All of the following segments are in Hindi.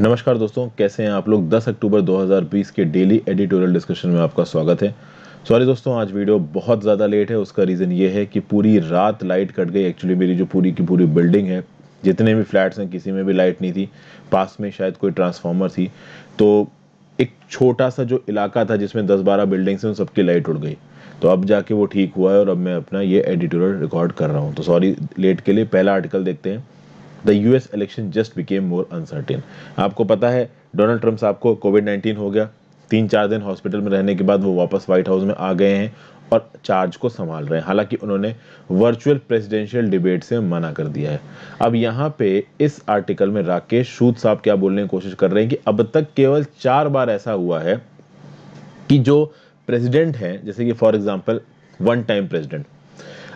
नमस्कार दोस्तों कैसे हैं आप लोग 10 अक्टूबर 2020 के डेली एडिटोरियल डिस्कशन में आपका स्वागत है सॉरी दोस्तों आज वीडियो बहुत ज़्यादा लेट है उसका रीज़न ये है कि पूरी रात लाइट कट गई एक्चुअली मेरी जो पूरी की पूरी बिल्डिंग है जितने भी फ्लैट्स हैं किसी में भी लाइट नहीं थी पास में शायद कोई ट्रांसफार्मर थी तो एक छोटा सा जो इलाका था जिसमें दस बारह बिल्डिंग्स हैं उन सबकी लाइट उड़ गई तो अब जाके वो ठीक हुआ है और अब मैं अपना ये एडिटोरियल रिकॉर्ड कर रहा हूँ तो सॉरी लेट के लिए पहला आर्टिकल देखते हैं the US election just became more uncertain आपको पता है डोनाल्ड ट्रम्प साहब को कोविड नाइन्टीन हो गया तीन चार दिन हॉस्पिटल में रहने के बाद वो वापस व्हाइट हाउस में आ गए हैं और चार्ज को संभाल रहे हैं हालांकि उन्होंने वर्चुअल प्रेसिडेंशियल डिबेट से मना कर दिया है अब यहाँ पे इस आर्टिकल में राकेश सूद साहब क्या बोलने की कोशिश कर रहे हैं कि अब तक केवल चार बार ऐसा हुआ है कि जो प्रेसिडेंट हैं जैसे कि for example one time president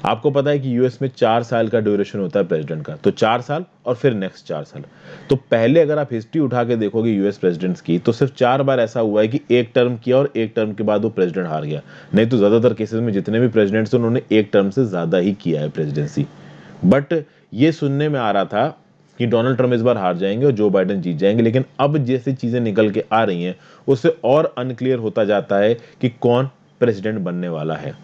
आपको पता है कि यूएस में चार साल का ड्यूरेशन होता है प्रेसिडेंट का तो चार साल और फिर नेक्स्ट चार साल तो पहले अगर आप हिस्ट्री उठा के देखोगे यूएस प्रेसिडेंट्स की तो सिर्फ चार बार ऐसा हुआ है कि एक टर्म किया और एक टर्म के बाद वो प्रेसिडेंट हार गया नहीं तो ज़्यादातर केसेस में जितने भी थे उन्होंने एक टर्म से ज़्यादा ही किया है प्रेजिडेंसी बट ये सुनने में आ रहा था कि डोनाल्ड ट्रंप इस बार हार जाएंगे और जो बाइडन जीत जाएंगे लेकिन अब जैसी चीज़ें निकल के आ रही हैं उससे और अनक्लियर होता जाता है कि कौन प्रेसिडेंट बनने वाला है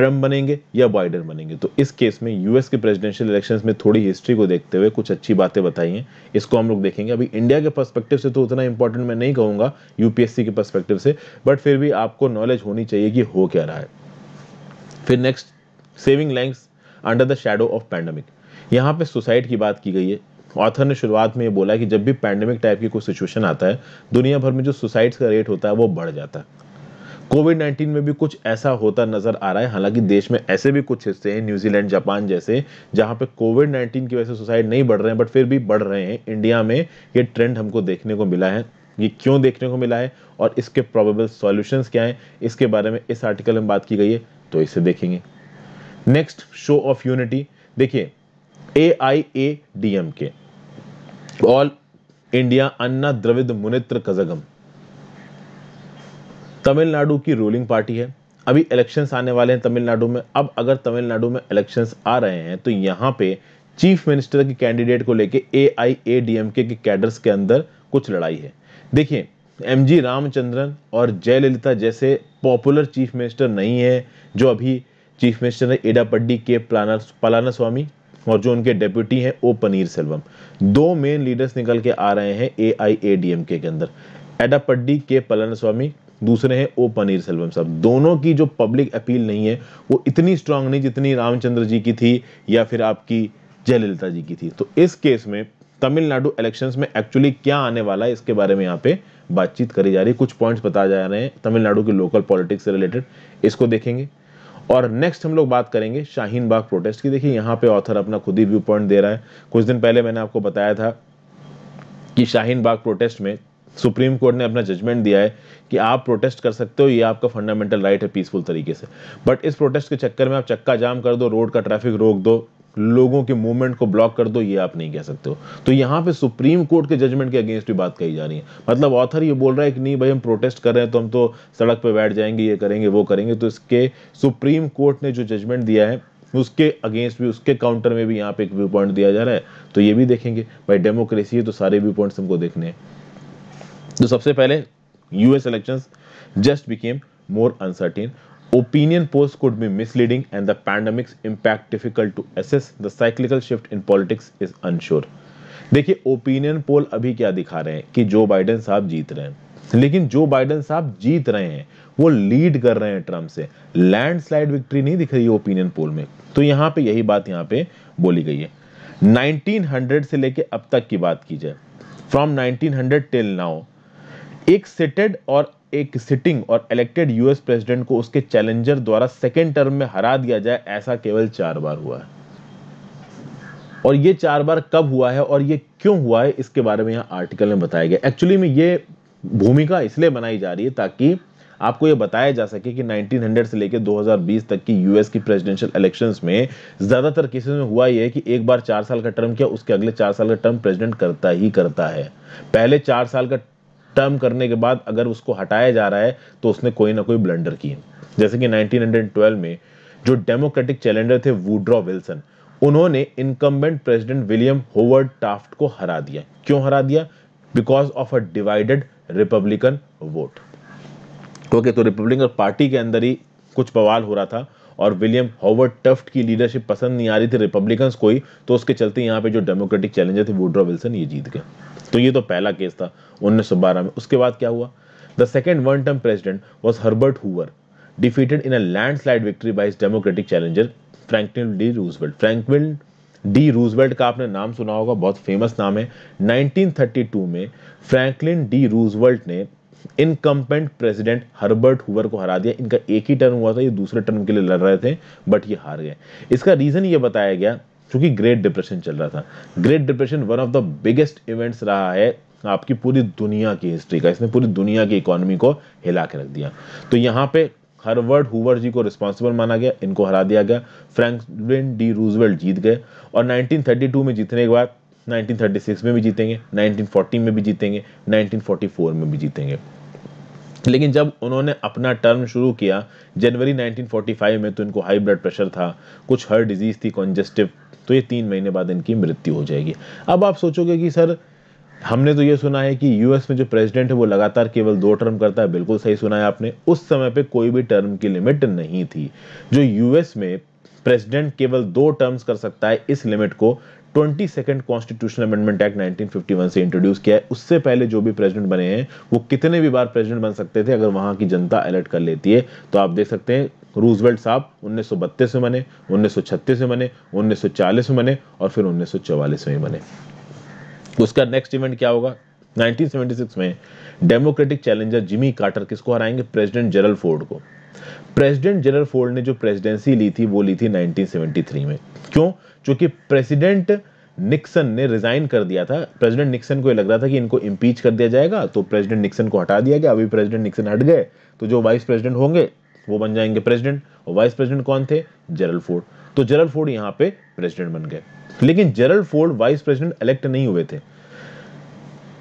ट्रम्प बनेंगे या बाइडन बनेंगे तो इस केस में यूएस के प्रेसिडेंशियल इलेक्शंस में थोड़ी हिस्ट्री को देखते हुए कुछ अच्छी बातें बताई हैं इसको हम लोग देखेंगे अभी इंडिया के पर्सपेक्टिव से तो उतना इंपॉर्टेंट मैं नहीं कहूंगा यूपीएससी के पर्सपेक्टिव से बट फिर भी आपको नॉलेज होनी चाहिए कि हो क्या रहा है फिर next saving lives under the shadow of pandemic यहाँ पे सुसाइड की बात की गई है ऑथर ने शुरुआत में ये बोला कि जब भी पैंडेमिक टाइप की कोई सिचुएशन आता है दुनिया भर में जो सुसाइड्स का रेट होता है वो बढ़ जाता है कोविड नाइन्टीन में भी कुछ ऐसा होता नजर आ रहा है हालांकि देश में ऐसे भी कुछ हिस्से हैं न्यूजीलैंड जापान जैसे जहां पे कोविड नाइन्टीन की वजह से सुसाइड नहीं बढ़ रहे हैं बट फिर भी बढ़ रहे हैं इंडिया में ये ट्रेंड हमको देखने को मिला है ये क्यों देखने को मिला है और इसके प्रॉबेबल सॉल्यूशंस क्या हैं इसके बारे में इस आर्टिकल में बात की गई है तो इसे देखेंगे नेक्स्ट शो ऑफ यूनिटी देखिए A I A D M K all India Anna Dravida Munnetra Kazhagam Tamil Nadu की रूलिंग पार्टी है अभी इलेक्शंस आने वाले हैं तमिलनाडु में अब अगर तमिलनाडु में इलेक्शंस आ रहे हैं तो यहाँ पे चीफ मिनिस्टर की कैंडिडेट को लेके A I A D M K cadres के अंदर कुछ लड़ाई है देखिए एम जी रामचंद्रन और जयललिता जैसे पॉपुलर चीफ मिनिस्टर नहीं है जो अभी चीफ मिनिस्टर है एडापड्डी के पलाना स्वामी और जो उनके डेप्यूटी हैं ओ पनीर सेल्वम दो मेन लीडर्स निकल के आ रहे हैं ए आई ए डी एम के अंदर एडापड्डी के पलाना स्वामी दूसरे हैं ओ पनीर सेल्वम साहब दोनों की जो पब्लिक अपील नहीं है वो इतनी स्ट्रांग नहीं जितनी रामचंद्र जी की थी या फिर आपकी जयललिता जी की थी तो इस केस में तमिलनाडु इलेक्शंस में एक्चुअली क्या आने वाला है इसके बारे में यहाँ पे बातचीत करी जा रही है कुछ पॉइंट्स बताए जा रहे हैं तमिलनाडु के लोकल पॉलिटिक्स से रिलेटेड इसको देखेंगे और नेक्स्ट हम लोग बात करेंगे शाहीन बाग प्रोटेस्ट की देखिए यहाँ पे ऑथर अपना खुद ही व्यू पॉइंट दे रहा है कुछ दिन पहले मैंने आपको बताया था कि शाहीन बाग प्रोटेस्ट में सुप्रीम कोर्ट ने अपना जजमेंट दिया है कि आप प्रोटेस्ट कर सकते हो ये आपका फंडामेंटल राइट है पीसफुल तरीके से बट इस प्रोटेस्ट के चक्कर में आप चक्का जाम कर दो रोड का ट्रैफिक रोक दो लोगों के मूवमेंट को ब्लॉक कर दो ये आप नहीं कह सकते हो तो यहाँ पे सुप्रीम कोर्ट के जजमेंट के अगेंस्ट भी बात कही जा रही है मतलब ऑथर ये बोल रहा है कि नहीं भाई हम प्रोटेस्ट कर रहे हैं तो हम तो सड़क पर बैठ जाएंगे ये करेंगे वो करेंगे तो इसके सुप्रीम कोर्ट ने जो जजमेंट दिया है उसके अगेंस्ट भी उसके काउंटर में भी यहाँ पे एक व्यू पॉइंट दिया जा रहा है तो ये भी देखेंगे भाई डेमोक्रेसी है तो सारे व्यू पॉइंट्स हमको देखने हैं तो सबसे पहले US election just became more uncertain opinion post could be misleading and the pandemic's impact difficult to assess the cyclical shift in politics is unsure देखिए ओपिनियन पोल अभी क्या दिखा रहे हैं कि जो बाइडेन साहब जीत रहे हैं लेकिन जो बाइडन साहब जीत रहे हैं वो लीड कर रहे हैं ट्रंप से लैंडस्लाइड विक्ट्री नहीं दिख रही ओपिनियन पोल में तो यहां पे यही बात यहां पे बोली गई है 1900 से लेके अब तक की बात की जाए फ्रॉम 1900 टिल नाउ एक सिटेड और एक सिटिंग और इलेक्टेड यूएस प्रेसिडेंट को उसके चैलेंजर द्वारा सेकेंड टर्म में हरा दिया जाए ऐसा केवल चार बार हुआ है और ये चार बार कब हुआ है और ये क्यों हुआ है इसके बारे में यहाँ आर्टिकल में बताया गया एक्चुअली में ये भूमिका इसलिए बनाई जा रही है ताकि आपको ये बताया जा सके कि 1900 से लेकर 2020 तक की यूएस की प्रेसिडेंशियल इलेक्शंस में ज़्यादातर केसेस में हुआ यह है कि एक बार चार साल का टर्म किया उसके अगले चार साल का टर्म प्रेसिडेंट करता ही करता है पहले चार साल का टर्म करने के बाद अगर उसको हटाया जा रहा है तो उसने कोई ना कोई ब्लंडर किए जैसे कि 1912 में जो डेमोक्रेटिक चैलेंजर थे वुड्रॉ विल्सन उन्होंने incumbent president William Howard Taft को हरा दिया क्यों हरा दिया because of a divided Republican vote okay तो रिपब्लिकन पार्टी के अंदर ही कुछ बवाल हो रहा था और विलियम हॉवर्ड टफ्ट की लीडरशिप पसंद नहीं आ रही थी रिपब्लिकन्स को ही तो उसके चलते यहाँ पे जो डेमोक्रेटिक चैलेंजर थे वुड्रॉ विल्सन ये जीत गए तो ये तो पहला केस था बारह में उसके बाद क्या हुआ the second one term president was Herbert Hoover defeated in a landslide victory by democratic challenger Franklin D Roosevelt Franklin D Roosevelt का आपने नाम सुना होगा बहुत फेमस नाम है 1932 में फ्रैंकलिन डी रूजवेल्ट ने इनकम्पेंट प्रेसिडेंट हर्बर्ट हुवर को हरा दिया इनका एक ही टर्म हुआ था ये दूसरे टर्म के लिए लड़ रहे थे बट ये हार गए इसका रीज़न ये बताया गया क्योंकि ग्रेट डिप्रेशन चल रहा था great depression one of the biggest events रहा है आपकी पूरी दुनिया की हिस्ट्री का इसने पूरी दुनिया की इकोनॉमी को हिला के रख दिया तो यहाँ पे हरवर्ड हुवर जी को रिस्पॉन्सिबल माना गया इनको हरा दिया गया फ्रेंकलिन डी रूजवेल्ट जीत गए और 1932 में जीतने के बाद 1936 में भी जीतेंगे 1940 में भी जीतेंगे 1944 में भी जीतेंगे लेकिन जब उन्होंने अपना टर्म शुरू किया जनवरी 1945 में तो इनको हाई ब्लड प्रेशर था कुछ हर डिजीज़ थी कॉन्जेस्टिव तो ये तीन महीने बाद इनकी मृत्यु हो जाएगी अब आप सोचोगे कि सर हमने तो ये सुना है कि यूएस में जो प्रेसिडेंट है वो लगातार केवल दो टर्म करता है बिल्कुल सही सुना है आपने उस समय पे कोई भी टर्म की लिमिट नहीं थी जो यूएस में प्रेसिडेंट केवल दो टर्म्स कर सकता है इस लिमिट को twenty second constitutional amendment act 1951 से इंट्रोड्यूस किया है उससे पहले जो भी प्रेसिडेंट बने हैं वो कितने भी बार प्रेसिडेंट बन सकते थे अगर वहां की जनता अलर्ट कर लेती है तो आप देख सकते हैं रूजवेल्ट साहब उन्नीस में बने उन्नीस में बने उन्नीस में बने और फिर उन्नीस में बने उसका नेक्स्ट इवेंट क्या होगा 1976 में डेमोक्रेटिक चैलेंजर जिमी कार्टर किसको हराएंगे प्रेसिडेंट जेरल फोर्ड को प्रेसिडेंट जनरल फोर्ड ने जो प्रेसिडेंसी ली थी वो ली थी 1973 में क्यों क्योंकि प्रेसिडेंट निक्सन ने रिजाइन कर दिया था प्रेसिडेंट निक्सन को ये लग रहा था कि इनको इम्पीच कर दिया जाएगा तो प्रेसिडेंट निक्सन को हटा दिया गया अभी प्रेसिडेंट निक्सन हट गए तो जो वाइस प्रेसिडेंट होंगे वो बन जाएंगे प्रेसिडेंट और वाइस प्रेसिडेंट कौन थे जरल फोर्ड तो जरल फोर्ड यहाँ पे प्रेसिडेंट बन गए लेकिन Gerald Ford vice president elect नहीं हुए थे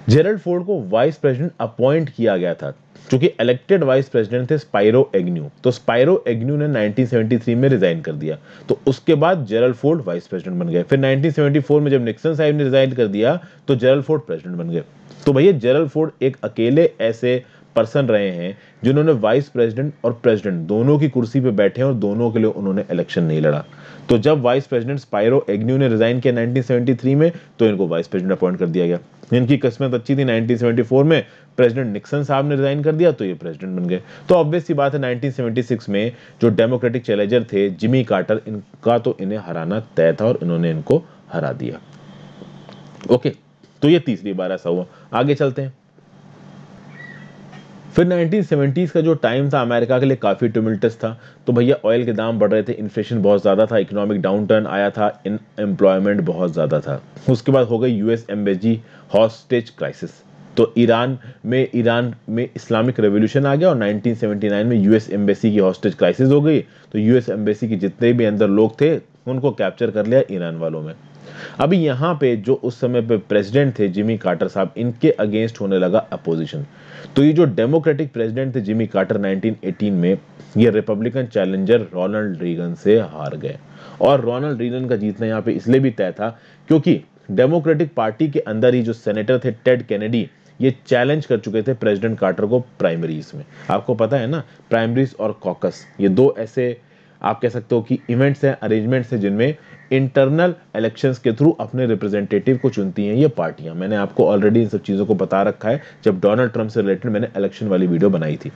जेरल्ड फोर्ड को वाइस प्रेसिडेंट अपॉइंट किया गया था चूंकि इलेक्टेड वाइस प्रेसिडेंट थे स्पाइरो एग्न्यू तो स्पाइरो एग्न्यू ने 1973 में रिजाइन कर दिया तो उसके बाद जेरल फोर्ड वाइस प्रेसिडेंट बन गए फिर 1974 में जब निक्सन साहब ने रिजाइन कर दिया तो जेरल फोर्ड प्रेसिडेंट बन गए तो भैया जेरल फोर्ड एक अकेले ऐसे पर्सन रहे हैं जिन्होंने वाइस प्रेसिडेंट और प्रेसिडेंट दोनों की कुर्सी पर बैठे और दोनों के लिए उन्होंने इलेक्शन नहीं लड़ा तो जब वाइस प्रेसिडेंट स्पाइरो एग्न्यू ने रिजाइन किया 1973 में तो इनको वाइस प्रेसिडेंट अपॉइंट कर दिया गया इनकी किस्मत अच्छी थी 1974 में प्रेसिडेंट निक्सन साहब ने रिजाइन कर दिया तो ये प्रेसिडेंट बन गए तो ऑब्वियस सी बात है 1976 में जो डेमोक्रेटिक चैलेंजर थे जिमी कार्टर इनका तो इन्हें हराना तय था और इन्होंने इनको हरा दिया ओके तो ये तीसरी बार ऐसा हुआ आगे चलते हैं फिर 1970s का जो टाइम था अमेरिका के लिए काफ़ी ट्यूमिल्टस था तो भैया ऑयल के दाम बढ़ रहे थे इन्फ्लेशन बहुत ज़्यादा था इकोनॉमिक टर्न आया था इन एम्प्लॉयमेंट बहुत ज़्यादा था उसके बाद हो गई एस एम्बेजी हॉस्टेज क्राइसिस तो ईरान में ईरान में इस्लामिक रेवोल्यूशन आ गया और 1979 में यूएस एम्बेसी की हॉस्टेज क्राइसिस हो गई तो यूएस एम्बेसी के जितने भी अंदर लोग थे उनको कैप्चर कर लिया ईरान वालों में अभी यहाँ पे जो उस समय पे प्रेसिडेंट थे जिमी कार्टर साहब इनके अगेंस्ट होने लगा अपोजिशन तो ये जो डेमोक्रेटिक प्रेसिडेंट थे जिमी कार्टर 1918 में ये रिपब्लिकन चैलेंजर रोनाल्ड रीगन से हार गए और रोनाल्ड रीगन का जीतना यहाँ पे इसलिए भी तय था क्योंकि डेमोक्रेटिक पार्टी के अंदर ही जो सेनेटर थे टेड कैनेडी ये चैलेंज कर चुके थे प्रेसिडेंट कार्टर को प्राइमरीज में आपको पता है ना प्राइमरीज और कॉकस ये दो ऐसे आप कह सकते हो कि इवेंट्स हैं अरेंजमेंट्स हैं जिनमें इंटरनल इलेक्शंस के थ्रू अपने रिप्रेजेंटेटिव को चुनती हैं ये पार्टियां मैंने आपको ऑलरेडी इन सब चीज़ों को बता रखा है जब डोनाल्ड ट्रंप से रिलेटेड मैंने इलेक्शन वाली वीडियो बनाई थी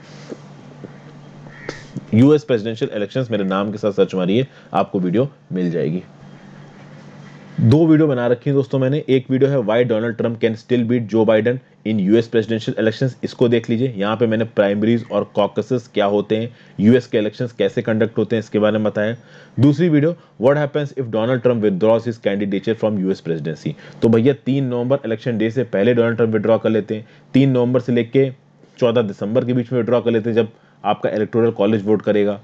यूएस प्रेसिडेंशियल इलेक्शंस मेरे नाम के साथ सर्च मारिए आपको वीडियो मिल जाएगी दो वीडियो बना रखी है दोस्तों मैंने एक वीडियो है why Donald Trump can still beat Joe Biden in US presidential elections इसको देख लीजिए यहाँ पे मैंने प्राइमरीज और कॉकसेस क्या होते हैं यूएस के इलेक्शंस कैसे कंडक्ट होते हैं इसके बारे में बताया दूसरी video what happens if Donald Trump withdraws his candidature from US presidency तो भैया तीन नवंबर इलेक्शन डे से पहले डोनाल्ड ट्रंप विद्रॉ कर लेते हैं तीन नवंबर से लेकर चौदह दिसंबर के बीच में विड्रॉ कर लेते हैं जब आपका इलेक्टोरल कॉलेज वोट करेगा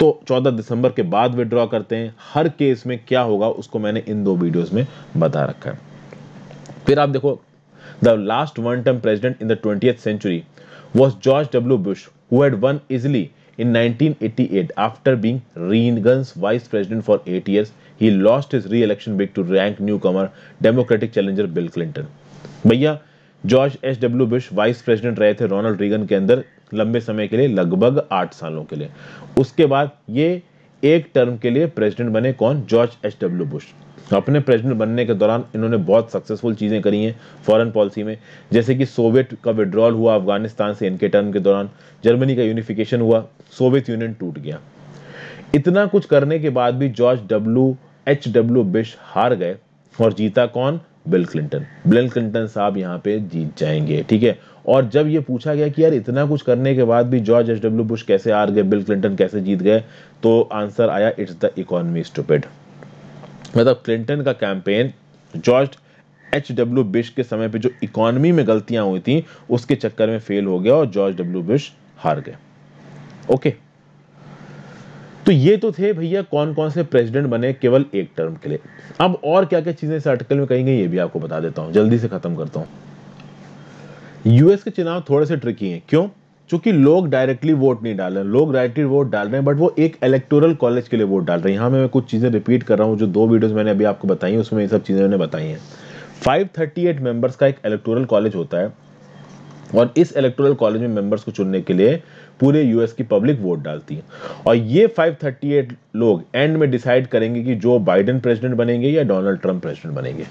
तो 14 दिसंबर के बाद विड्रॉ करते हैं हर केस में क्या होगा उसको मैंने इन दो वीडियोस में बता रखा है फिर आप देखो the last one term president in the twentieth century was George W Bush who had won easily in 1988 after being vice vice for eight 8 he lost lost re re bid to rank newcomer democratic challenger Bill Clinton भैया George H W Bush vice president रहे थे रोनाल्ड रीगन के अंदर लंबे समय के लिए लगभग आठ सालों के लिए उसके बाद ये एक टर्म के लिए प्रेसिडेंट बने कौन जॉर्ज एच डब्ल्यू बुश अपने प्रेसिडेंट बनने के दौरान इन्होंने बहुत सक्सेसफुल चीज़ें करी हैं फॉरेन पॉलिसी में जैसे कि सोवियत का विड्रॉल हुआ अफगानिस्तान से इनके टर्म के दौरान जर्मनी का यूनिफिकेशन हुआ सोवियत यूनियन टूट गया इतना कुछ करने के बाद भी जॉर्ज डब्ल्यू एच डब्ल्यू बिश हार गए और जीता कौन बिल क्लिंटन बिल क्लिंटन साहब यहाँ पे जीत जाएंगे ठीक है और जब ये पूछा गया कि यार इतना कुछ करने के बाद भी जॉर्ज एच डब्ल्यू बुश कैसे हार गए बिल क्लिंटन कैसे जीत गए तो आंसर आया इट्स द इकोनॉमी स्टूपेड मतलब क्लिंटन का campaign George H W Bush के समय पे जो इकोनॉमी में गलतियां हुई थी उसके चक्कर में फेल हो गया और जॉर्ज डब्ल्यू बुश हार गए ओके तो ये तो थे भैया कौन कौन से प्रेसिडेंट बने केवल एक टर्म के लिए अब और क्या क्या चीजें इस आर्टिकल में कही गई ये भी आपको बता देता हूं जल्दी से खत्म करता हूं यूएस के चुनाव थोड़े से ट्रिकी हैं क्यों चूंकि लोग डायरेक्टली वोट नहीं डाल रहे लोग डायरेक्टली वोट डाल रहे हैं बट वो एक इलेक्टोरल कॉलेज के लिए वोट डाल रहे हैं यहाँ मैं कुछ चीज़ें रिपीट कर रहा हूँ जो दो वीडियोज़ मैंने अभी आपको बताई हैं उसमें ये सब चीज़ें मैंने बताई हैं एट मेंबर्स का एक इलेक्टोरल कॉलेज होता है और इस इलेक्टोरल कॉलेज में मेंबर्स को चुनने के लिए पूरे यूएस की पब्लिक वोट डालती है और ये 538 लोग एंड में डिसाइड करेंगे कि जो बाइडेन प्रेसिडेंट बनेंगे या डोनाल्ड ट्रंप प्रेसिडेंट बनेंगे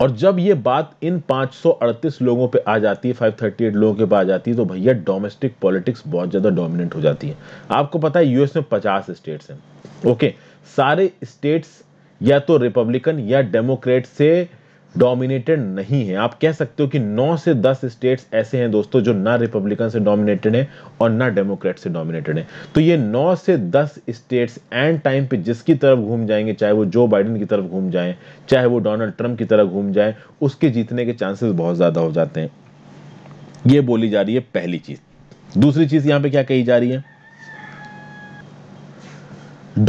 और जब ये बात इन 538 लोगों पे आ जाती है 538 लोगों के पास आ जाती है तो भैया डोमेस्टिक पॉलिटिक्स बहुत ज़्यादा डोमिनेंट हो जाती है आपको पता है यूएस में 50 स्टेट्स हैं ओके सारे स्टेट्स या तो रिपब्लिकन या डेमोक्रेट से डोमिनेटेड नहीं है आप कह सकते हो कि 9 से 10 स्टेट्स ऐसे हैं दोस्तों जो ना रिपब्लिकन से डोमिनेटेड हैं और ना डेमोक्रेट से डोमिनेटेड हैं तो ये 9 से 10 स्टेट्स एंड टाइम पे जिसकी तरफ घूम जाएंगे चाहे वो जो बाइडन की तरफ घूम जाएं चाहे वो डोनाल्ड ट्रंप की तरफ घूम जाए उसके जीतने के चांसेस बहुत ज़्यादा हो जाते हैं ये बोली जा रही है पहली चीज़ दूसरी चीज़ यहां पर क्या कही जा रही है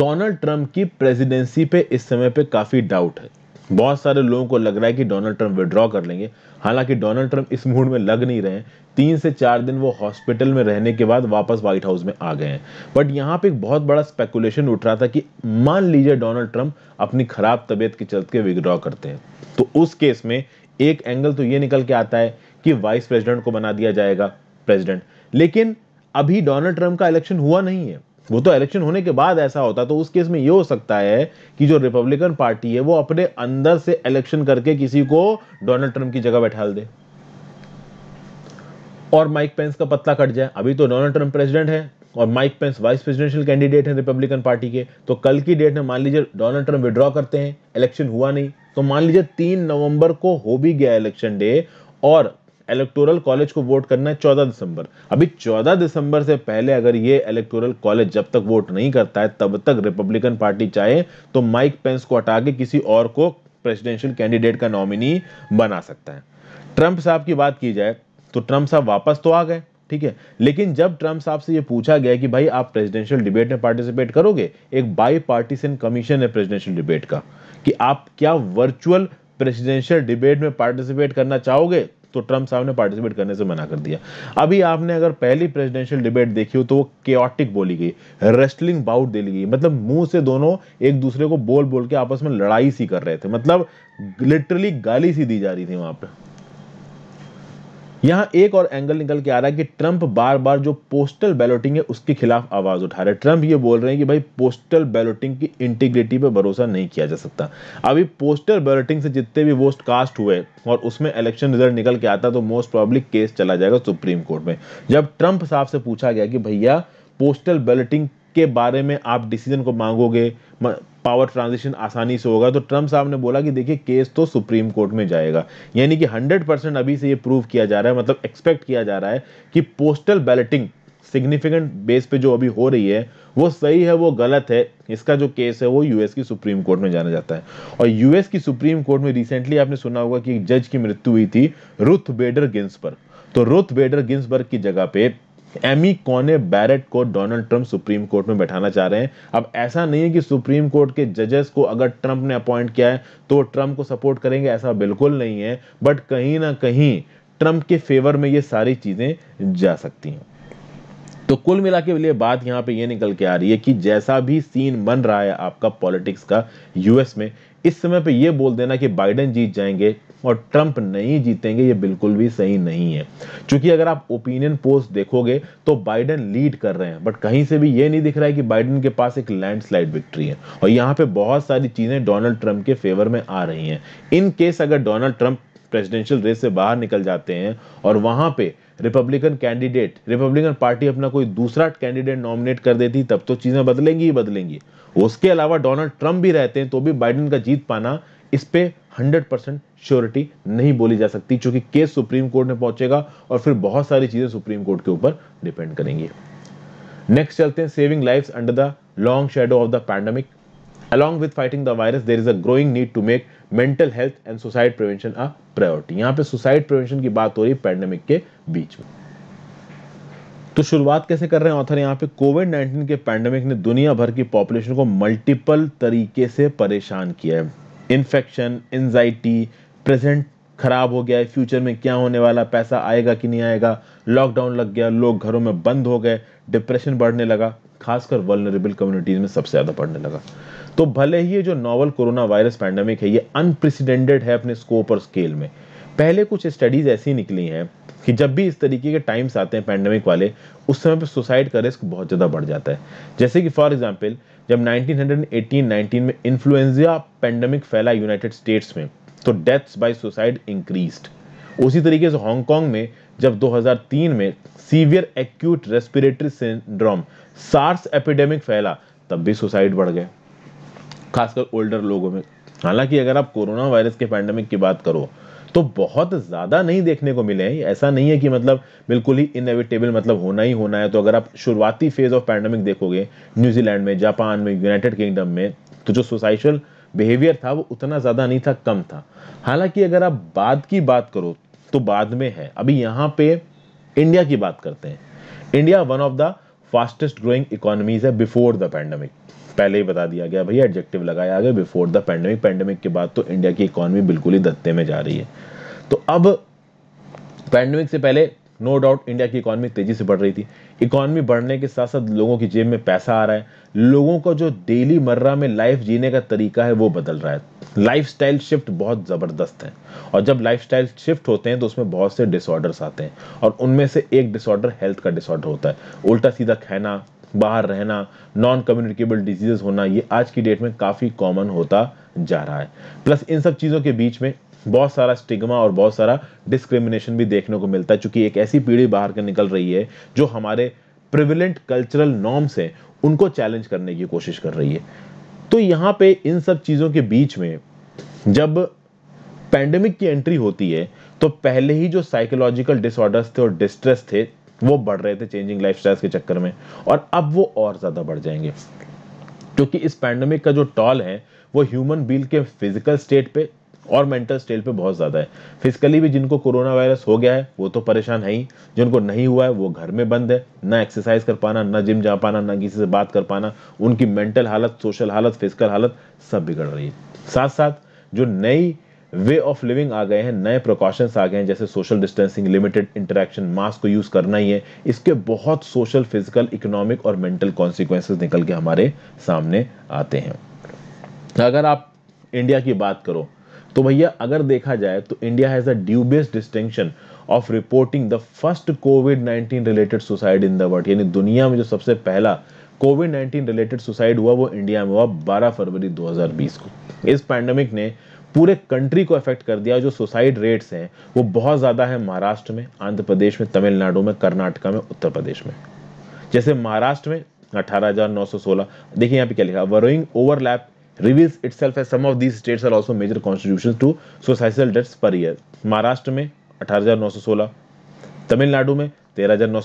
डोनाल्ड ट्रंप की प्रेसिडेंसी पे इस समय पे काफ़ी डाउट है बहुत सारे लोगों को लग रहा है कि डोनाल्ड ट्रंप विड्रॉ कर लेंगे हालांकि डोनाल्ड ट्रंप इस मूड में लग नहीं रहे हैं तीन से चार दिन वो हॉस्पिटल में रहने के बाद वापस व्हाइट हाउस में आ गए हैं बट यहाँ पे एक बहुत बड़ा स्पेकुलेशन उठ रहा था कि मान लीजिए डोनाल्ड ट्रंप अपनी खराब तबीयत के चलते विड्रॉ करते हैं तो उस केस में एक एंगल तो ये निकल के आता है कि वाइस प्रेसिडेंट को बना दिया जाएगा प्रेसिडेंट लेकिन अभी डोनाल्ड ट्रंप का इलेक्शन हुआ नहीं है वो तो इलेक्शन होने के बाद ऐसा होता तो उस केस में ये हो सकता है कि जो रिपब्लिकन पार्टी है वो अपने अंदर से इलेक्शन करके किसी को डोनाल्ड ट्रंप की जगह बैठा दे और माइक पेंस का पत्ता कट जाए अभी तो डोनाल्ड ट्रंप प्रेसिडेंट है और Mike Pence vice presidential candidate है रिपब्लिकन पार्टी के तो कल की डेट में मान लीजिए डोनाल्ड ट्रंप विड्रॉ करते हैं इलेक्शन हुआ नहीं तो मान लीजिए तीन नवंबर को हो भी गया इलेक्शन डे और इलेक्टोरल कॉलेज को वोट करना है चौदह दिसंबर अभी चौदह दिसंबर से पहले अगर ये इलेक्टोरल कॉलेज जब तक वोट नहीं करता है तब तक रिपब्लिकन पार्टी चाहे तो माइक पेंस को हटा के किसी और को प्रेसिडेंशियल कैंडिडेट का नॉमिनी बना सकता है ट्रंप साहब की बात की जाए तो ट्रंप साहब वापस तो आ गए ठीक है लेकिन जब ट्रंप साहब से ये पूछा गया कि भाई आप प्रेसिडेंशियल डिबेट में पार्टिसिपेट करोगे एक बाई पार्टीसन कमीशन है प्रेसिडेंशियल डिबेट का कि आप क्या वर्चुअल प्रेसिडेंशियल डिबेट में पार्टिसिपेट करना चाहोगे तो ट्रंप साहब ने पार्टिसिपेट करने से मना कर दिया अभी आपने अगर पहली प्रेसिडेंशियल डिबेट देखी हो तो वो केटिक बोली गई रेस्टलिंग बाउट दे ली गई मतलब मुंह से दोनों एक दूसरे को बोल बोल के आपस में लड़ाई सी कर रहे थे मतलब लिटरली गाली सी दी जा रही थी वहां पर यहां एक और एंगल निकल के आ रहा है कि ट्रंप बार बार जो पोस्टल बैलोटिंग है उसके खिलाफ आवाज उठा रहे हैं ट्रंप ये बोल रहे हैं कि भाई पोस्टल बैलोटिंग की इंटीग्रिटी पर भरोसा नहीं किया जा सकता अभी पोस्टल बैलोटिंग से जितने भी वोट कास्ट हुए और उसमें इलेक्शन रिजल्ट निकल के आता तो मोस्ट प्रॉब्लिक केस चला जाएगा सुप्रीम कोर्ट में जब ट्रंप साहब से पूछा गया कि भैया पोस्टल बैलेटिंग के बारे में आप डिसीजन को मांगोगे पावर ट्रांजिशन आसानी से होगा तो ट्रम्प साहब ने बोला कि देखिए केस तो सुप्रीम कोर्ट में जाएगा यानी कि 100 परसेंट अभी से ये प्रूव किया जा रहा है मतलब एक्सपेक्ट किया जा रहा है कि पोस्टल बैलेटिंग सिग्निफिकेंट बेस पे जो अभी हो रही है वो सही है वो गलत है इसका जो केस है वो यूएस की सुप्रीम कोर्ट में जाना जाता है और यूएस की सुप्रीम कोर्ट में रिसेंटली आपने सुना होगा कि एक जज की मृत्यु हुई थी रुथ बेडर गिंस पर तो रुथ बेडर गिन्सबर्ग की जगह पे एमी कॉने बैरेट को डोनाल्ड ट्रंप सुप्रीम कोर्ट में बैठाना चाह रहे हैं अब ऐसा नहीं है कि सुप्रीम कोर्ट के जजेस को अगर ट्रंप ने अपॉइंट किया है तो ट्रंप को सपोर्ट करेंगे ऐसा बिल्कुल नहीं है बट कहीं ना कहीं ट्रंप के फेवर में ये सारी चीज़ें जा सकती हैं तो कुल मिला के लिए बात यहाँ पे ये निकल के आ रही है कि जैसा भी सीन बन रहा है आपका पॉलिटिक्स का यूएस में इस समय पे ये बोल देना कि बाइडन जीत जाएंगे और ट्रंप नहीं जीतेंगे ये बिल्कुल भी सही नहीं है क्योंकि अगर आप ओपिनियन पोस्ट देखोगे तो बाइडन लीड कर रहे हैं बट कहीं से भी ये नहीं दिख रहा है कि बाइडन के पास एक लैंडस्लाइड विक्ट्री है और यहाँ पे बहुत सारी चीज़ें डोनाल्ड ट्रंप के फेवर में आ रही हैं इन केस अगर डोनाल्ड ट्रंप प्रेसिडेंशियल रेस से बाहर निकल जाते हैं और वहां पर रिपब्लिकन कैंडिडेट रिपब्लिकन पार्टी अपना कोई दूसरा कैंडिडेट नॉमिनेट कर देती तब तो चीज़ें बदलेंगी ही बदलेंगी उसके अलावा डोनाल्ड ट्रंप भी रहते हैं तो भी बाइडन का जीत पाना इस पे हंड्रेड परसेंट श्योरिटी नहीं बोली जा सकती क्योंकि केस सुप्रीम कोर्ट में पहुंचेगा और फिर बहुत सारी चीज़ें सुप्रीम कोर्ट के ऊपर डिपेंड करेंगी नेक्स्ट चलते हैं saving life under the long shadow of the pandemic along with fighting the virus there is a growing need to make mental health and suicide prevention a priority यहाँ पे सुसाइड प्रिवेंशन की बात हो रही है पैंडेमिक के बीच में तो शुरुआत कैसे कर रहे हैं ऑथर यहाँ पे कोविड 19 के पैंडेमिक ने दुनिया भर की पॉपुलेशन को मल्टीपल तरीके से परेशान किया है इन्फेक्शन एनजाइटी प्रेजेंट खराब हो गया है फ्यूचर में क्या होने वाला पैसा आएगा कि नहीं आएगा लॉकडाउन लग गया लोग घरों में बंद हो गए डिप्रेशन बढ़ने लगा खासकर वर्नरेबल कम्युनिटीज में सबसे ज़्यादा बढ़ने लगा तो भले ही ये जो नॉवल कोरोना वायरस पैंडमिक है ये अनप्रेसिडेंटेड है अपने स्कोप और स्केल में पहले कुछ स्टडीज ऐसी निकली हैं कि जब भी इस तरीके के टाइम्स आते हैं पैंडमिक वाले उस समय पर सुसाइड का रिस्क बहुत ज़्यादा बढ़ जाता है जैसे कि फॉर एग्जाम्पल जब 1918-19 में इन्फ्लुएंजा पैंडमिक फैला यूनाइटेड स्टेट्स में तो डेथ्स बाय सुसाइड इंक्रीज्ड उसी तरीके से हांगकॉन्ग में जब 2003 में severe acute respiratory syndrome SARS epidemic फैला तब भी सुसाइड बढ़ गए खासकर ओल्डर लोगों में हालांकि अगर आप कोरोना वायरस के पैंडमिक की बात करो तो बहुत ज़्यादा नहीं देखने को मिले हैं ऐसा नहीं है कि मतलब बिल्कुल ही इनएविटेबल मतलब होना ही होना है तो अगर आप शुरुआती फेज ऑफ पैंडमिक देखोगे न्यूजीलैंड में जापान में यूनाइटेड किंगडम में तो जो सोसाइशल बिहेवियर था वो उतना ज़्यादा नहीं था कम था हालांकि अगर आप बाद की बात करो तो बाद में है अभी यहाँ पे इंडिया की बात करते हैं India one of the fastest growing economies है बिफोर द पैंडमिक पहले ही बता दिया गया भैया एडजेक्टिव लगाया गया बिफोर द पैंडमिक पैंडमिक के बाद तो इंडिया की इकोनॉमी बिल्कुल ही दत्ते में जा रही है तो अब पैंडमिक से पहले नो no डाउट इंडिया की इकोनॉमी तेजी से बढ़ रही थी इकोनॉमी बढ़ने के साथ साथ लोगों की जेब में पैसा आ रहा है लोगों का जो डेली मर्रा में लाइफ जीने का तरीका है वो बदल रहा है लाइफ शिफ्ट बहुत ज़बरदस्त है और जब लाइफ शिफ्ट होते हैं तो उसमें बहुत से डिसऑर्डर्स आते हैं और उनमें से एक डिसऑर्डर हेल्थ का डिसऑर्डर होता है उल्टा सीधा खाना बाहर रहना नॉन कम्युनिकेबल डिजीजेस होना ये आज की डेट में काफ़ी कॉमन होता जा रहा है प्लस इन सब चीज़ों के बीच में बहुत सारा स्टिग्मा और बहुत सारा डिस्क्रिमिनेशन भी देखने को मिलता है चूंकि एक ऐसी पीढ़ी बाहर के निकल रही है जो हमारे प्रिविलेंट कल्चरल नॉर्म्स हैं उनको चैलेंज करने की कोशिश कर रही है तो यहाँ पे इन सब चीज़ों के बीच में जब पैंडमिक की एंट्री होती है तो पहले ही जो साइकोलॉजिकल डिसऑर्डर्स थे और डिस्ट्रेस थे वो बढ़ रहे थे चेंजिंग लाइफ के चक्कर में और अब वो और ज़्यादा बढ़ जाएंगे क्योंकि इस पैंडमिक का जो टॉल है वो ह्यूमन बील के फिजिकल स्टेट पे और मेंटल स्टेट पे बहुत ज़्यादा है फिजिकली भी जिनको कोरोना वायरस हो गया है वो तो परेशान है ही जिनको नहीं हुआ है वो घर में बंद है ना एक्सरसाइज कर पाना ना जिम जा पाना ना किसी से बात कर पाना उनकी मेंटल हालत सोशल हालत फिजिकल हालत सब बिगड़ रही है साथ साथ जो नई वे ऑफ लिविंग आ गए हैं नए प्रिकॉशंस आ गए हैं जैसे social distancing limited interaction mask को यूज़ करना ही है इसके बहुत सोशल फिजिकल इकोनॉमिक और मेंटल कॉन्सिक्वेंसेस निकल के हमारे सामने आते हैं अगर आप इंडिया की बात करो तो भैया अगर देखा जाए तो India has a dubious distinction of reporting the first COVID nineteen related suicide in the world यानी दुनिया में जो सबसे पहला कोविड नाइनटीन रिलेटेड सुसाइड हुआ वो इंडिया में हुआ 12 फरवरी 2020 को इस पैंडमिक ने पूरे कंट्री को अफेक्ट कर दिया जो सुसाइड रेट्स हैं वो बहुत ज़्यादा है महाराष्ट्र में आंध्र प्रदेश में तमिलनाडु में कर्नाटका में उत्तर प्रदेश में जैसे महाराष्ट्र में अठारह देखिए यहाँ पे क्या लिखा worrying overlap reveals itself some of these states are also major constitution to societal deaths per year Maharashtra में अठारह तमिलनाडु में तेरह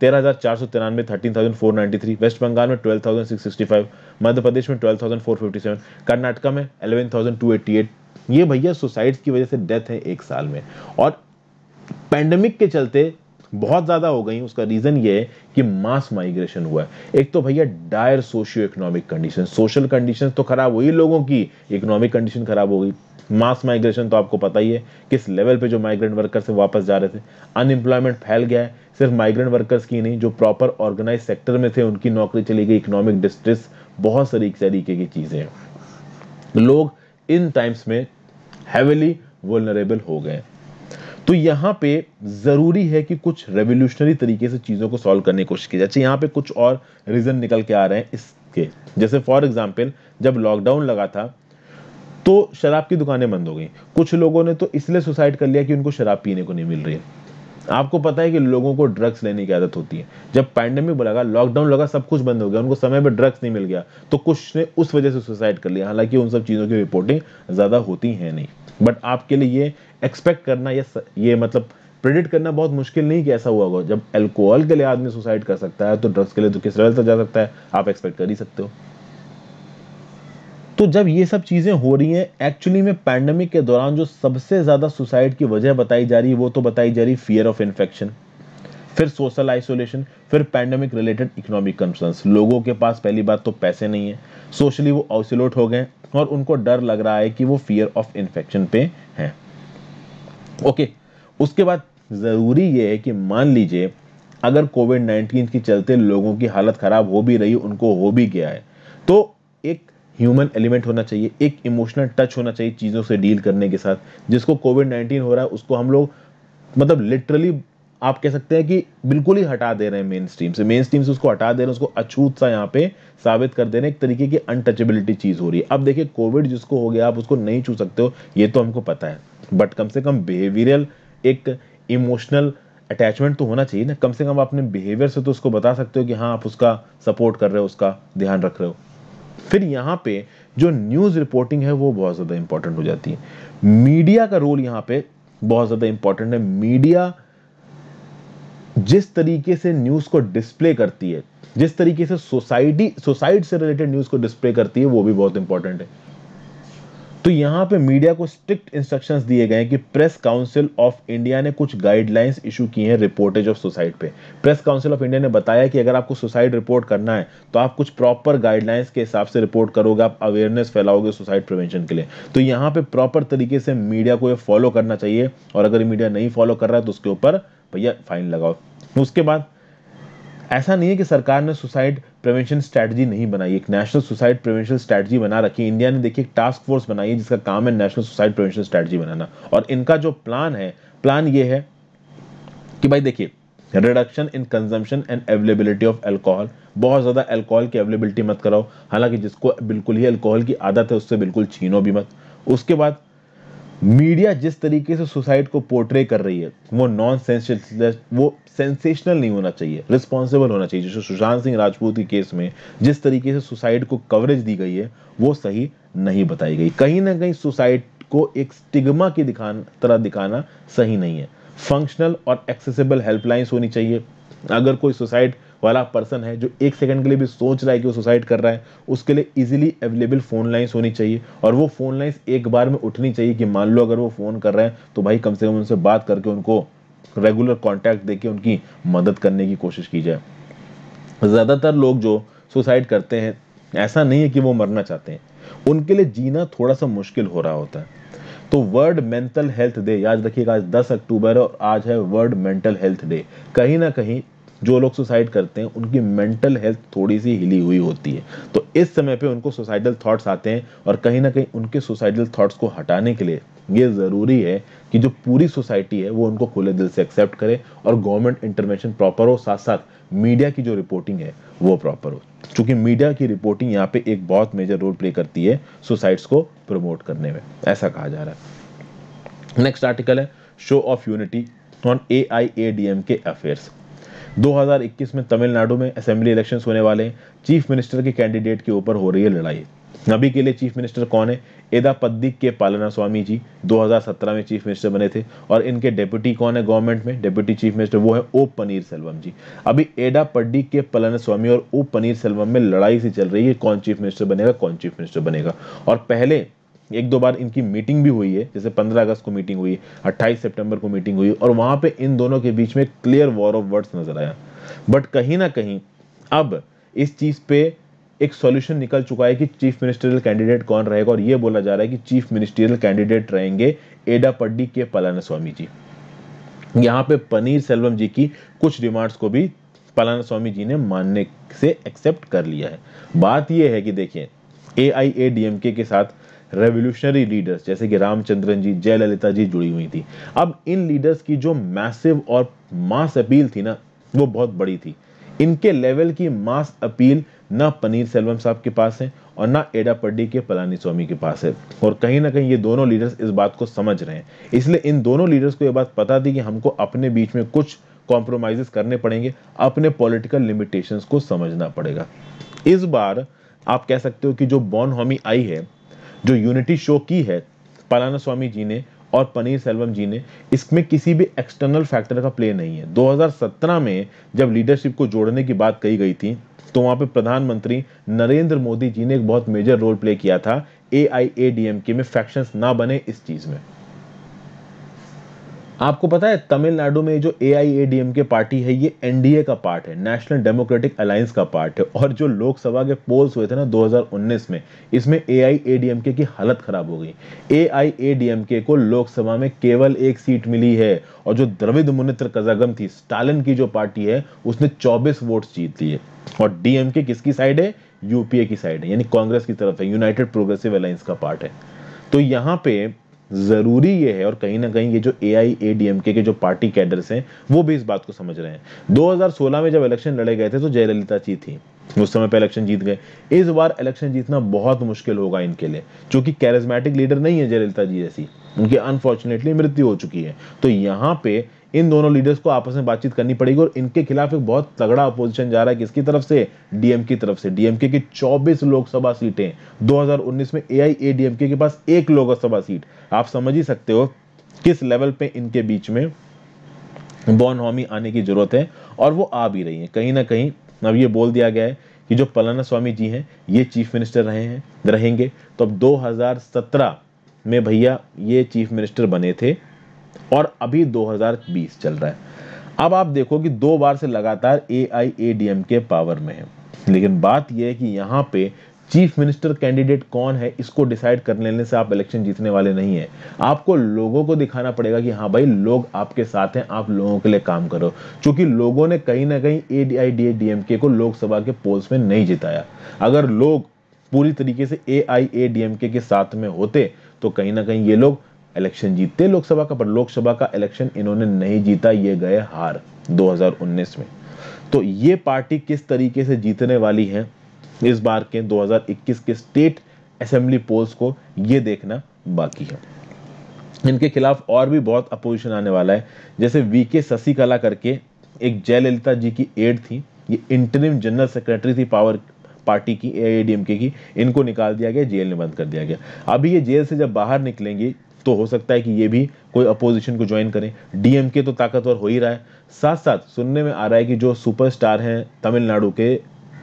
तेरह हज़ार चार सौ तिरानवे thirteen thousand four ninety three West Bengal में twelve thousand six sixty five Madhya Pradesh में twelve thousand four fifty seven Karnataka में eleven thousand two eighty eight ये भैया सुसाइड्स की वजह से डेथ है एक साल में और पैंडमिक के चलते बहुत ज़्यादा हो गई उसका रीज़न ये है कि मास माइग्रेशन हुआ है एक तो भैया dire socio economic condition social condition तो खराब हुई लोगों की इकोनॉमिक कंडीशन खराब हो गई मास माइग्रेशन तो आपको पता ही है किस लेवल पे जो माइग्रेंट वर्कर्स है वापस जा रहे थे अनएम्प्लॉयमेंट फैल गया है सिर्फ माइग्रेंट वर्कर्स की नहीं जो प्रॉपर ऑर्गेनाइज सेक्टर में थे उनकी नौकरी चली गई इकोनॉमिक डिस्ट्रेस बहुत सारी तरीके की चीज़ें हैं लोग इन टाइम्स में हैविली वनरेबल हो गए तो यहाँ पे ज़रूरी है कि कुछ रेवोल्यूशनरी तरीके से चीज़ों को सॉल्व करने की कोशिश की जाए अच्छा, यहाँ पे कुछ और रीज़न निकल के आ रहे हैं इसके जैसे फॉर एग्जाम्पल जब लॉकडाउन लगा था तो शराब की दुकानें बंद हो गई कुछ लोगों ने तो इसलिए सुसाइड कर लिया कि उनको शराब पीने को नहीं मिल रही है आपको पता है कि लोगों को ड्रग्स लेने की आदत होती है जब पैंडेमिक लगा लॉकडाउन लगा सब कुछ बंद हो गया उनको समय पर ड्रग्स नहीं मिल गया तो कुछ ने उस वजह से सुसाइड कर लिया हालांकि उन सब चीज़ों की रिपोर्टिंग ज़्यादा होती है नहीं बट आपके लिए ये एक्सपेक्ट करना या ये मतलब प्रेडिक्ट करना बहुत मुश्किल नहीं कि ऐसा हुआ होगा जब एल्कोहल के लिए आदमी सुसाइड कर सकता है तो ड्रग्स के लिए तो किस लेवल तक जा सकता है आप एक्सपेक्ट कर ही सकते हो तो जब ये सब चीज़ें हो रही हैं एक्चुअली में पैंडमिक के दौरान जो सबसे ज़्यादा सुसाइड की वजह बताई जा रही है वो तो बताई जा रही फियर ऑफ इन्फेक्शन फिर सोशल आइसोलेशन फिर पैंडमिक रिलेटेड इकोनॉमिक कंसर्न लोगों के पास पहली बात तो पैसे नहीं है सोशली वो आइसोलेट हो गए और उनको डर लग रहा है कि वो फियर ऑफ इन्फेक्शन पे हैं ओके उसके बाद ज़रूरी ये है कि मान लीजिए अगर कोविड नाइन्टीन के चलते लोगों की हालत ख़राब हो भी रही उनको हो भी गया है तो एक ह्यूमन एलिमेंट होना चाहिए एक इमोशनल टच होना चाहिए चीज़ों से डील करने के साथ जिसको कोविड नाइन्टीन हो रहा है उसको हम लोग मतलब लिटरली आप कह सकते हैं कि बिल्कुल ही हटा दे रहे हैं मेन स्ट्रीम से मेन स्ट्रीम से उसको हटा दे रहे हैं उसको अछूत सा यहाँ पे साबित कर दे रहे हैं एक तरीके की अनटचेबिलिटी चीज़ हो रही है अब देखिए कोविड जिसको हो गया आप उसको नहीं छू सकते हो ये तो हमको पता है बट कम से कम बिहेवियरल एक इमोशनल अटैचमेंट तो होना चाहिए ना कम से कम आप अपने बिहेवियर से तो उसको बता सकते हो कि हाँ आप उसका सपोर्ट कर रहे हो उसका ध्यान रख रहे हो फिर यहाँ पे जो न्यूज़ रिपोर्टिंग है वो बहुत ज़्यादा इंपॉर्टेंट हो जाती है मीडिया का रोल यहाँ पे बहुत ज़्यादा इंपॉर्टेंट है मीडिया जिस तरीके से न्यूज़ को डिस्प्ले करती है जिस तरीके से सोसाइटी सोसाइटी से रिलेटेड न्यूज़ को डिस्प्ले करती है वो भी बहुत इंपॉर्टेंट है तो यहाँ पे मीडिया को स्ट्रिक्ट इंस्ट्रक्शंस दिए गए हैं कि प्रेस काउंसिल ऑफ इंडिया ने कुछ गाइडलाइंस इशू की हैं रिपोर्टेज ऑफ सुसाइड पे प्रेस काउंसिल ऑफ इंडिया ने बताया कि अगर आपको सुसाइड रिपोर्ट करना है तो आप कुछ प्रॉपर गाइडलाइंस के हिसाब से रिपोर्ट करोगे आप अवेयरनेस फैलाओगे सुसाइड प्रिवेंशन के लिए तो यहाँ पे प्रॉपर तरीके से मीडिया को यह फॉलो करना चाहिए और अगर मीडिया नहीं फॉलो कर रहा है तो उसके ऊपर भैया फाइन लगाओ उसके बाद ऐसा नहीं है कि सरकार ने सुसाइड प्रिवेंशन स्ट्रैटेजी नहीं बनाई एक नेशनल सुसाइड प्रिवेंशन स्ट्रैटेजी बना रखी इंडिया ने देखिए टास्क फोर्स बनाई है जिसका काम है नेशनल सुसाइड प्रिवेंशन स्ट्रैटेजी बनाना और इनका जो प्लान है प्लान ये है कि भाई देखिए reduction in consumption and availability of alcohol बहुत ज़्यादा एल्कोहल की अवेलेबिलिटी मत कराओ हालांकि जिसको बिल्कुल ही एल्कोहल की आदत है उससे बिल्कुल छीनो भी मत उसके बाद मीडिया जिस तरीके से सुसाइड को पोर्ट्रे कर रही है वो नॉन वो सेंसेशनल नहीं होना चाहिए रिस्पॉन्सिबल होना चाहिए जैसे सुशांत सिंह राजपूत के केस में जिस तरीके से सुसाइड को कवरेज दी गई है वो सही नहीं बताई गई कहीं ना कहीं सुसाइड को एक स्टिग्मा की दिखान तरह दिखाना सही नहीं है फंक्शनल और एक्सेसिबल हेल्पलाइंस होनी चाहिए अगर कोई सुसाइड वाला पर्सन है जो एक सेकंड के लिए भी सोच रहा है कि वो सुसाइड कर रहा है उसके लिए इजीली अवेलेबल फ़ोन लाइन्स होनी चाहिए और वो फ़ोन लाइन्स एक बार में उठनी चाहिए कि मान लो अगर वो फ़ोन कर रहे हैं तो भाई कम से कम उनसे बात करके उनको रेगुलर कॉन्टैक्ट देके उनकी मदद करने की कोशिश की जाए ज़्यादातर लोग जो सुसाइड करते हैं ऐसा नहीं है कि वो मरना चाहते हैं उनके लिए जीना थोड़ा सा मुश्किल हो रहा होता है तो वर्ल्ड मेंटल हेल्थ डे याद रखिएगा आज 10 अक्टूबर है और आज है वर्ल्ड मेंटल हेल्थ डे कहीं ना कहीं जो लोग सुसाइड करते हैं उनकी मेंटल हेल्थ थोड़ी सी हिली हुई होती है तो इस समय पे उनको सुसाइडल थॉट्स आते हैं और कहीं ना कहीं उनके सुसाइडल थॉट्स को हटाने के लिए ये ज़रूरी है कि जो पूरी सोसाइटी है वो उनको खुले दिल से एक्सेप्ट करे और गवर्नमेंट इंटरवेंशन प्रॉपर हो साथ साथ मीडिया की जो रिपोर्टिंग है वो प्रॉपर हो क्योंकि मीडिया की रिपोर्टिंग यहाँ पे एक बहुत मेजर रोल प्ले करती है सुसाइड्स को प्रमोट करने में ऐसा कहा जा रहा है नेक्स्ट आर्टिकल है show of unity on A I A D M K affairs 2021 में तमिलनाडु में असेंबली इलेक्शन होने वाले हैं चीफ मिनिस्टर के कैंडिडेट के ऊपर हो रही है लड़ाई अभी के लिए चीफ मिनिस्टर कौन है पद्दी के पालना स्वामी जी 2017 में चीफ मिनिस्टर बने थे और इनके डेप्यूटी कौन है गवर्नमेंट में डेप्यूटी चीफ मिनिस्टर वो है ओ पनीर सेल्वम जी अभी पड्डी के पलन स्वामी और ओ पनीर सेल्वम में लड़ाई सी चल रही है कौन चीफ मिनिस्टर बनेगा कौन चीफ मिनिस्टर बनेगा और पहले एक दो बार इनकी मीटिंग भी हुई है जैसे 15 अगस्त को मीटिंग हुई 28 सितंबर को मीटिंग हुई और वहां पे इन दोनों के बीच में क्लियर वॉर ऑफ वर्ड्स नजर आया बट कहीं ना कहीं अब इस चीज़ पे एक सॉल्यूशन निकल चुका है कि चीफ मिनिस्टरियल कैंडिडेट कौन रहेगा और यह बोला जा रहा है कि चीफ मिनिस्टरियल कैंडिडेट रहेंगे एडापड्डी के पलानास्वामी जी यहाँ पे पनीर सेल्वम जी की कुछ डिमांड्स को भी पलानास्वामी जी ने मानने से एक्सेप्ट कर लिया है बात यह है कि देखिए A I A D M के साथ रेवोल्यूशनरी लीडर्स जैसे कि रामचंद्रन जी जयललिता जी जुड़ी हुई थी अब इन लीडर्स की जो मैसिव और मास अपील थी ना वो बहुत बड़ी थी इनके लेवल की मास अपील ना पनीर सेल्वम साहब के पास है और ना पड्डी के पलानी स्वामी के पास है और कहीं ना कहीं ये दोनों लीडर्स इस बात को समझ रहे हैं इसलिए इन दोनों लीडर्स को ये बात पता थी कि हमको अपने बीच में कुछ कॉम्प्रोमाइजेस करने पड़ेंगे अपने पॉलिटिकल लिमिटेशंस को समझना पड़ेगा इस बार आप कह सकते हो कि जो बॉन होमी आई है जो यूनिटी शो की है पलाना स्वामी जी ने और पनीर सेल्वम जी ने इसमें किसी भी एक्सटर्नल फैक्टर का प्ले नहीं है 2017 में जब लीडरशिप को जोड़ने की बात कही गई थी तो वहां पे प्रधानमंत्री नरेंद्र मोदी जी ने एक बहुत मेजर रोल प्ले किया था ए आई ए डी एम के में फैक्शंस ना बने इस चीज़ में आपको पता है तमिलनाडु में जो A I A D M K party है ये एनडीए का पार्ट है नेशनल डेमोक्रेटिक अलायंस का पार्ट है और जो लोकसभा के पोल्स हुए थे ना 2019 में इसमें ए आई ए डी एम के की हालत खराब हो गई ए I A D M K को लोकसभा में केवल एक सीट मिली है और जो द्रविद मुनित्र कजागम थी स्टालिन की जो पार्टी है उसने चौबीस वोट्स जीत लिए और डीएमके किसकी साइड है यूपीए की साइड है यानी कांग्रेस की तरफ है यूनाइटेड प्रोग्रेसिव अलायंस का पार्ट है तो यहाँ पे ज़रूरी ये है और कहीं ना कहीं ये जो A I A D M के जो पार्टी कैडर्स हैं वो भी इस बात को समझ रहे हैं 2016 में जब इलेक्शन लड़े गए थे तो जयललिता जी थी उस समय पे इलेक्शन जीत गए इस बार इलेक्शन जीतना बहुत मुश्किल होगा इनके लिए क्योंकि कैरिज्मेटिक लीडर नहीं है जयललिता जी जैसी उनकी अनफॉर्चुनेटली मृत्यु हो चुकी है तो यहाँ पे इन दोनों लीडर्स को आपस में बातचीत करनी पड़ेगी और इनके खिलाफ एक बहुत तगड़ा अपोजिशन जा रहा है किसकी तरफ से डीएम की तरफ से डीएमके की 24 लोकसभा सीटें 2019 में एआईएडीएमके के पास एक लोकसभा सीट आप समझ ही सकते हो किस लेवल पे इनके बीच में बॉन हॉमी आने की जरूरत है और वो आ भी रही है कहीं ना कहीं अब ये बोल दिया गया है कि जो पलाना स्वामी जी हैं ये चीफ मिनिस्टर रहे हैं रहेंगे तो अब दो में भैया ये चीफ मिनिस्टर बने थे और अभी 2020 चल रहा है अब आप देखो कि दो बार से लगातार A I A D M K power में है लेकिन बात यह है कि यहाँ पे चीफ मिनिस्टर कैंडिडेट कौन है इसको डिसाइड कर लेने से आप इलेक्शन जीतने वाले नहीं है आपको लोगों को दिखाना पड़ेगा कि हाँ भाई लोग आपके साथ हैं आप लोगों के लिए काम करो क्योंकि लोगों ने कहीं ना कहीं A D I D A D M K को लोकसभा के पोल्स में नहीं जिताया अगर लोग पूरी तरीके से ए आई ए डी एम के साथ में होते तो कहीं ना कहीं ये लोग इलेक्शन जीतते लोकसभा का पर लोकसभा का इलेक्शन इन्होंने नहीं जीता ये गए हार 2019 में तो ये पार्टी किस तरीके से जीतने वाली है इस बार के 2021 के स्टेट असेंबली पोल्स को ये देखना बाकी है इनके खिलाफ और भी बहुत अपोजिशन आने वाला है जैसे वी के शशिकला करके एक जयललिता जी की एड थी ये इंटरिम जनरल सेक्रेटरी थी पावर पार्टी की एआईडीएमके की इनको निकाल दिया गया जेल में बंद कर दिया गया अभी ये जेल से जब बाहर निकलेंगी तो हो सकता है कि ये भी कोई अपोजिशन को ज्वाइन करें डीएमके तो ताकतवर हो ही रहा है साथ साथ सुनने में आ रहा है कि जो सुपरस्टार हैं तमिलनाडु के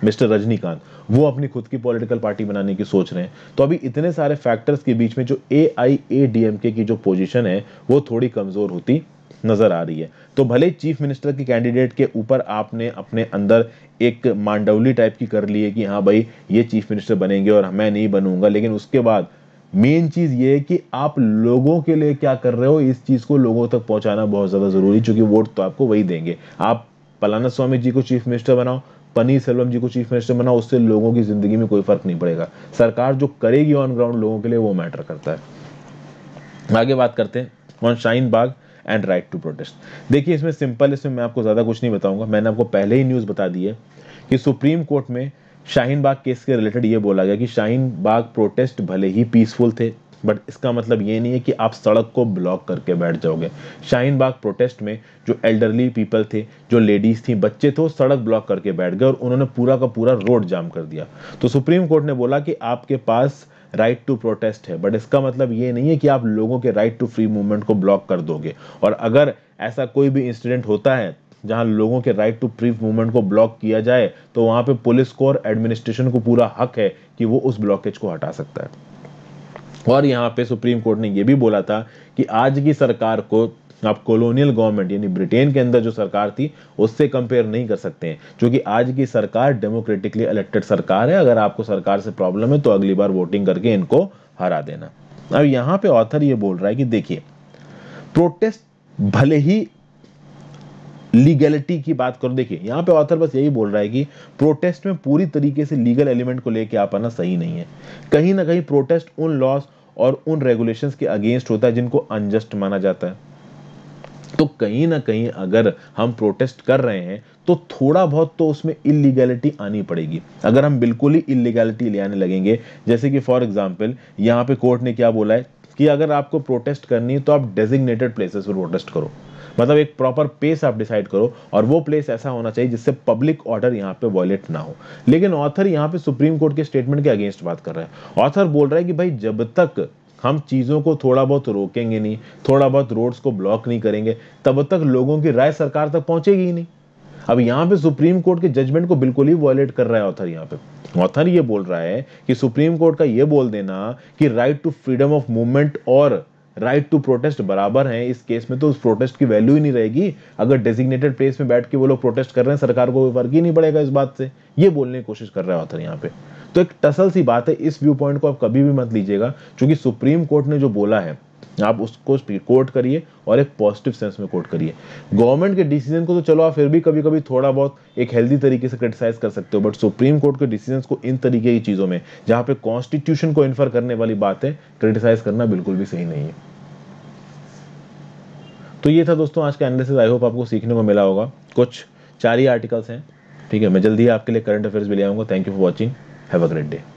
मिस्टर रजनीकांत वो अपनी खुद की पॉलिटिकल पार्टी बनाने की सोच रहे हैं तो अभी इतने सारे फैक्टर्स के बीच में जो A I A D M के की जो पोजीशन है वो थोड़ी कमज़ोर होती नज़र आ रही है तो भले चीफ मिनिस्टर के कैंडिडेट के ऊपर आपने अपने अंदर एक मांडवली टाइप की कर ली है कि हाँ भाई ये चीफ मिनिस्टर बनेंगे और मैं नहीं बनूंगा लेकिन उसके बाद मेन चीज़ ये है कि आप लोगों के लिए क्या कर रहे हो इस चीज़ को लोगों तक पहुंचाना बहुत ज़्यादा ज़रूरी चूँकि वोट तो आपको वही देंगे आप पलाना स्वामी जी को चीफ मिनिस्टर बनाओ पनीर सेल्वम जी को चीफ मिनिस्टर बनाओ उससे लोगों की ज़िंदगी में कोई फ़र्क नहीं पड़ेगा सरकार जो करेगी ऑन ग्राउंड लोगों के लिए वो मैटर करता है आगे बात करते हैं on Shaheen Bagh and right to protest देखिए इसमें सिंपल इसमें मैं आपको ज़्यादा कुछ नहीं बताऊंगा मैंने आपको पहले ही न्यूज़ बता दी है कि सुप्रीम कोर्ट में शाहीन बाग केस के रिलेटेड ये बोला गया कि शाहीन बाग प्रोटेस्ट भले ही पीसफुल थे बट इसका मतलब ये नहीं है कि आप सड़क को ब्लॉक करके बैठ जाओगे शाहीन बाग प्रोटेस्ट में जो एल्डरली पीपल थे जो लेडीज़ थी बच्चे थे वो तो सड़क ब्लॉक करके बैठ गए और उन्होंने पूरा का पूरा रोड जाम कर दिया तो सुप्रीम कोर्ट ने बोला कि आपके पास राइट टू प्रोटेस्ट है बट इसका मतलब ये नहीं है कि आप लोगों के राइट टू फ्री मूवमेंट को ब्लॉक कर दोगे और अगर ऐसा कोई भी इंसिडेंट होता है जहां लोगों के राइट टू फ्री मूवमेंट को ब्लॉक किया जाए तो वहां पे पुलिस को और एडमिनिस्ट्रेशन को पूरा हक है कि वो उस ब्लॉकेज को हटा सकता है और यहाँ पे सुप्रीम कोर्ट ने ये भी बोला था कि आज की सरकार को आप कॉलोनियल गवर्नमेंट यानी ब्रिटेन के अंदर जो सरकार थी उससे कंपेयर नहीं कर सकते हैं क्योंकि आज की सरकार डेमोक्रेटिकली इलेक्टेड सरकार है अगर आपको सरकार से प्रॉब्लम है तो अगली बार वोटिंग करके इनको हरा देना अब यहाँ पे ऑथर ये बोल रहा है कि देखिए प्रोटेस्ट भले ही लीगैलिटी की बात करो देखिए यहाँ पे ऑथर बस यही बोल रहा है कि प्रोटेस्ट में पूरी तरीके से लीगल एलिमेंट को लेके आ पाना सही नहीं है कहीं ना कहीं प्रोटेस्ट उन लॉस और उन रेगुलेशंस के अगेंस्ट होता है जिनको अनजस्ट माना जाता है तो कहीं ना कहीं अगर हम प्रोटेस्ट कर रहे हैं तो थोड़ा बहुत तो उसमें इलीगैलिटी आनी पड़ेगी अगर हम बिल्कुल ही इलीगैलिटी ले आने लगेंगे जैसे कि फॉर एग्जांपल यहाँ पे कोर्ट ने क्या बोला है कि अगर आपको प्रोटेस्ट करनी है तो आप डेजिग्नेटेड प्लेसेस पर प्रोटेस्ट करो मतलब एक प्रॉपर प्लेस आप डिसाइड करो और वो प्लेस ऐसा होना चाहिए जिससे पब्लिक ऑर्डर यहाँ पे वॉयलेट ना हो लेकिन ऑथर यहाँ पे सुप्रीम कोर्ट के स्टेटमेंट के अगेंस्ट बात कर रहा है ऑथर बोल रहा है कि भाई जब तक हम चीज़ों को थोड़ा बहुत रोकेंगे नहीं थोड़ा बहुत रोड्स को ब्लॉक नहीं करेंगे तब तक लोगों की राय सरकार तक पहुंचेगी ही नहीं अब यहाँ पे सुप्रीम कोर्ट के जजमेंट को बिल्कुल ही वॉयलेट कर रहा है ऑथर यहाँ पे ऑथर ये बोल रहा है कि सुप्रीम कोर्ट का ये बोल देना कि right to freedom of movement और राइट टू प्रोटेस्ट बराबर है इस केस में तो उस प्रोटेस्ट की वैल्यू ही नहीं रहेगी अगर डेजिग्नेटेड प्लेस में बैठ के वो लोग प्रोटेस्ट कर रहे हैं सरकार को फर्क ही नहीं पड़ेगा इस बात से ये बोलने की कोशिश कर रहा है ऑथर यहाँ पे तो एक टसल सी बात है इस व्यू पॉइंट को आप कभी भी मत लीजिएगा क्योंकि सुप्रीम कोर्ट ने जो बोला है आप उसको कोट करिए और एक पॉजिटिव सेंस में कोट करिए गवर्नमेंट के डिसीजन को तो चलो आप फिर भी कभी कभी थोड़ा बहुत एक हेल्दी तरीके से क्रिटिसाइज कर सकते हो बट सुप्रीम कोर्ट के डिसीजन को इन तरीके की चीज़ों में जहां पे कॉन्स्टिट्यूशन को इन्फर करने वाली बात है क्रिटिसाइज करना बिल्कुल भी सही नहीं है तो ये था दोस्तों आज का एनालिसिस आई होप आपको सीखने को मिला होगा कुछ चार ही आर्टिकल्स हैं ठीक है मैं जल्दी आपके लिए करंट अफेयर्स भी ले आऊंगा thank you for watching have a great day